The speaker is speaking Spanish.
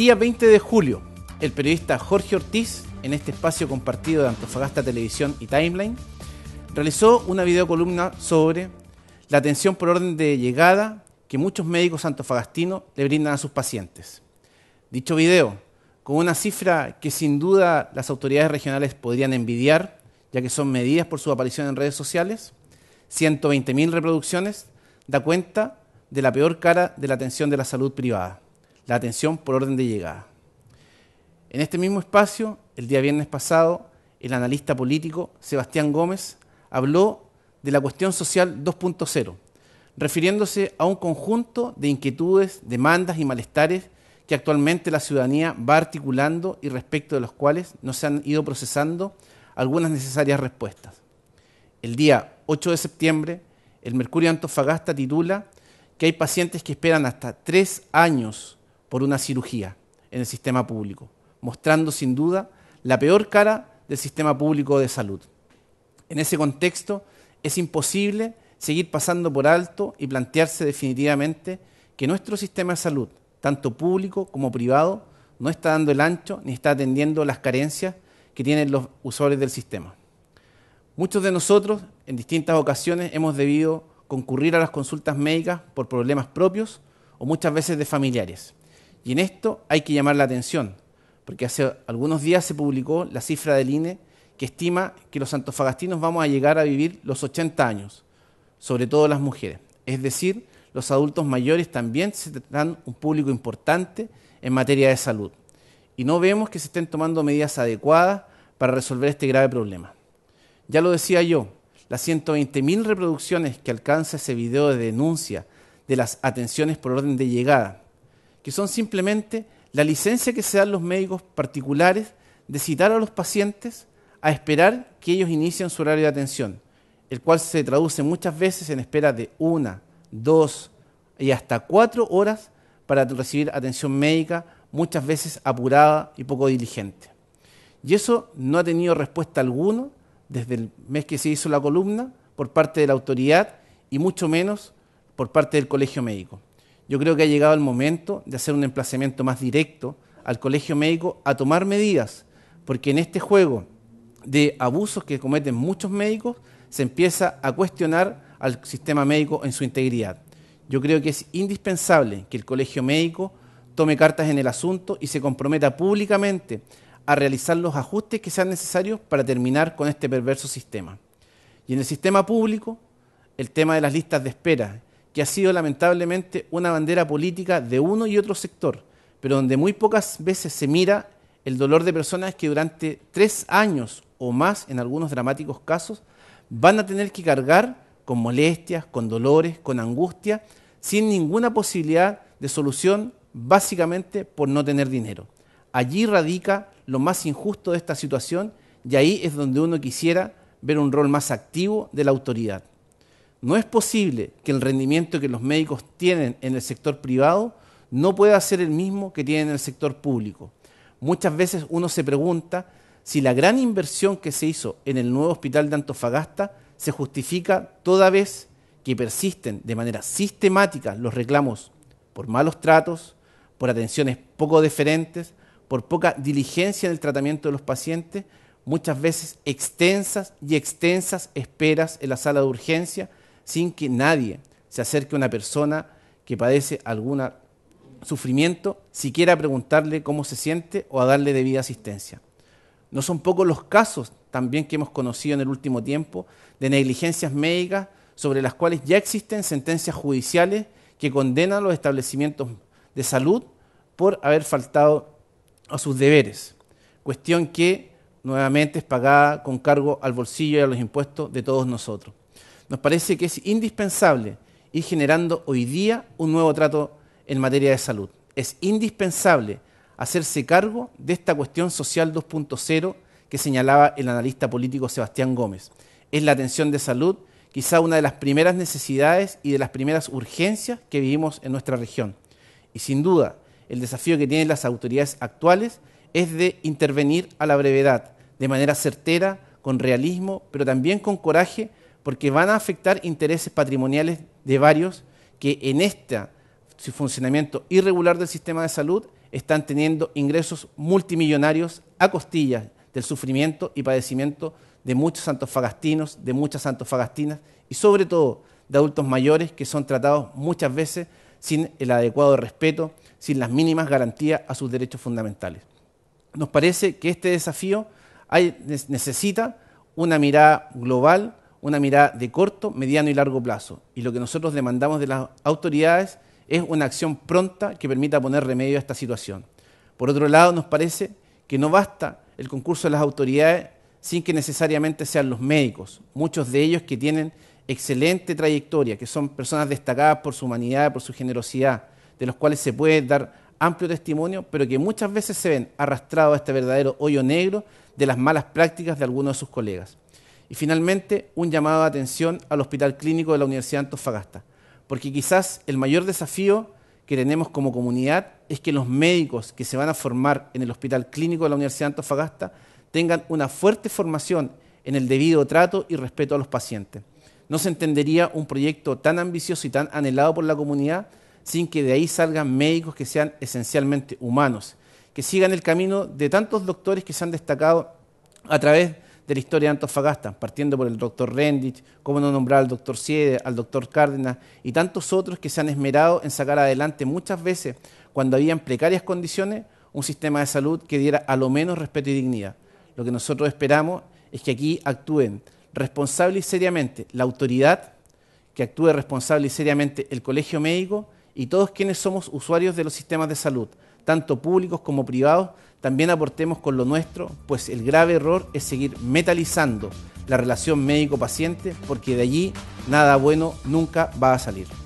día 20 de julio, el periodista Jorge Ortiz, en este espacio compartido de Antofagasta Televisión y Timeline, realizó una videocolumna sobre la atención por orden de llegada que muchos médicos antofagastinos le brindan a sus pacientes. Dicho video, con una cifra que sin duda las autoridades regionales podrían envidiar, ya que son medidas por su aparición en redes sociales, 120.000 reproducciones, da cuenta de la peor cara de la atención de la salud privada la atención por orden de llegada. En este mismo espacio, el día viernes pasado, el analista político Sebastián Gómez habló de la cuestión social 2.0, refiriéndose a un conjunto de inquietudes, demandas y malestares que actualmente la ciudadanía va articulando y respecto de los cuales no se han ido procesando algunas necesarias respuestas. El día 8 de septiembre, el Mercurio Antofagasta titula que hay pacientes que esperan hasta tres años por una cirugía en el sistema público, mostrando sin duda la peor cara del sistema público de salud. En ese contexto, es imposible seguir pasando por alto y plantearse definitivamente que nuestro sistema de salud, tanto público como privado, no está dando el ancho ni está atendiendo las carencias que tienen los usuarios del sistema. Muchos de nosotros, en distintas ocasiones, hemos debido concurrir a las consultas médicas por problemas propios o muchas veces de familiares. Y en esto hay que llamar la atención, porque hace algunos días se publicó la cifra del INE que estima que los antofagastinos vamos a llegar a vivir los 80 años, sobre todo las mujeres. Es decir, los adultos mayores también se tratan un público importante en materia de salud. Y no vemos que se estén tomando medidas adecuadas para resolver este grave problema. Ya lo decía yo, las 120.000 reproducciones que alcanza ese video de denuncia de las atenciones por orden de llegada que son simplemente la licencia que se dan los médicos particulares de citar a los pacientes a esperar que ellos inicien su horario de atención, el cual se traduce muchas veces en espera de una, dos y hasta cuatro horas para recibir atención médica, muchas veces apurada y poco diligente. Y eso no ha tenido respuesta alguna desde el mes que se hizo la columna por parte de la autoridad y mucho menos por parte del Colegio Médico yo creo que ha llegado el momento de hacer un emplazamiento más directo al Colegio Médico a tomar medidas, porque en este juego de abusos que cometen muchos médicos se empieza a cuestionar al sistema médico en su integridad. Yo creo que es indispensable que el Colegio Médico tome cartas en el asunto y se comprometa públicamente a realizar los ajustes que sean necesarios para terminar con este perverso sistema. Y en el sistema público, el tema de las listas de espera que ha sido lamentablemente una bandera política de uno y otro sector, pero donde muy pocas veces se mira el dolor de personas que durante tres años o más, en algunos dramáticos casos, van a tener que cargar con molestias, con dolores, con angustia, sin ninguna posibilidad de solución, básicamente por no tener dinero. Allí radica lo más injusto de esta situación y ahí es donde uno quisiera ver un rol más activo de la autoridad. No es posible que el rendimiento que los médicos tienen en el sector privado no pueda ser el mismo que tienen en el sector público. Muchas veces uno se pregunta si la gran inversión que se hizo en el nuevo hospital de Antofagasta se justifica toda vez que persisten de manera sistemática los reclamos por malos tratos, por atenciones poco deferentes, por poca diligencia en el tratamiento de los pacientes, muchas veces extensas y extensas esperas en la sala de urgencia sin que nadie se acerque a una persona que padece algún sufrimiento, siquiera a preguntarle cómo se siente o a darle debida asistencia. No son pocos los casos también que hemos conocido en el último tiempo de negligencias médicas sobre las cuales ya existen sentencias judiciales que condenan a los establecimientos de salud por haber faltado a sus deberes, cuestión que nuevamente es pagada con cargo al bolsillo y a los impuestos de todos nosotros nos parece que es indispensable ir generando hoy día un nuevo trato en materia de salud. Es indispensable hacerse cargo de esta cuestión social 2.0 que señalaba el analista político Sebastián Gómez. Es la atención de salud quizá una de las primeras necesidades y de las primeras urgencias que vivimos en nuestra región. Y sin duda, el desafío que tienen las autoridades actuales es de intervenir a la brevedad, de manera certera, con realismo, pero también con coraje porque van a afectar intereses patrimoniales de varios que en este funcionamiento irregular del sistema de salud están teniendo ingresos multimillonarios a costillas del sufrimiento y padecimiento de muchos santofagastinos, de muchas santofagastinas y sobre todo de adultos mayores que son tratados muchas veces sin el adecuado respeto, sin las mínimas garantías a sus derechos fundamentales. Nos parece que este desafío necesita una mirada global, una mirada de corto, mediano y largo plazo. Y lo que nosotros demandamos de las autoridades es una acción pronta que permita poner remedio a esta situación. Por otro lado, nos parece que no basta el concurso de las autoridades sin que necesariamente sean los médicos, muchos de ellos que tienen excelente trayectoria, que son personas destacadas por su humanidad, por su generosidad, de los cuales se puede dar amplio testimonio, pero que muchas veces se ven arrastrados a este verdadero hoyo negro de las malas prácticas de algunos de sus colegas. Y finalmente, un llamado de atención al Hospital Clínico de la Universidad de Antofagasta, porque quizás el mayor desafío que tenemos como comunidad es que los médicos que se van a formar en el Hospital Clínico de la Universidad de Antofagasta tengan una fuerte formación en el debido trato y respeto a los pacientes. No se entendería un proyecto tan ambicioso y tan anhelado por la comunidad sin que de ahí salgan médicos que sean esencialmente humanos, que sigan el camino de tantos doctores que se han destacado a través de la historia de Antofagasta, partiendo por el doctor Rendich, cómo no nombrar al doctor Siede, al doctor Cárdenas y tantos otros que se han esmerado en sacar adelante muchas veces, cuando había en precarias condiciones, un sistema de salud que diera a lo menos respeto y dignidad. Lo que nosotros esperamos es que aquí actúen responsable y seriamente la autoridad, que actúe responsable y seriamente el colegio médico y todos quienes somos usuarios de los sistemas de salud, tanto públicos como privados, también aportemos con lo nuestro, pues el grave error es seguir metalizando la relación médico-paciente, porque de allí nada bueno nunca va a salir.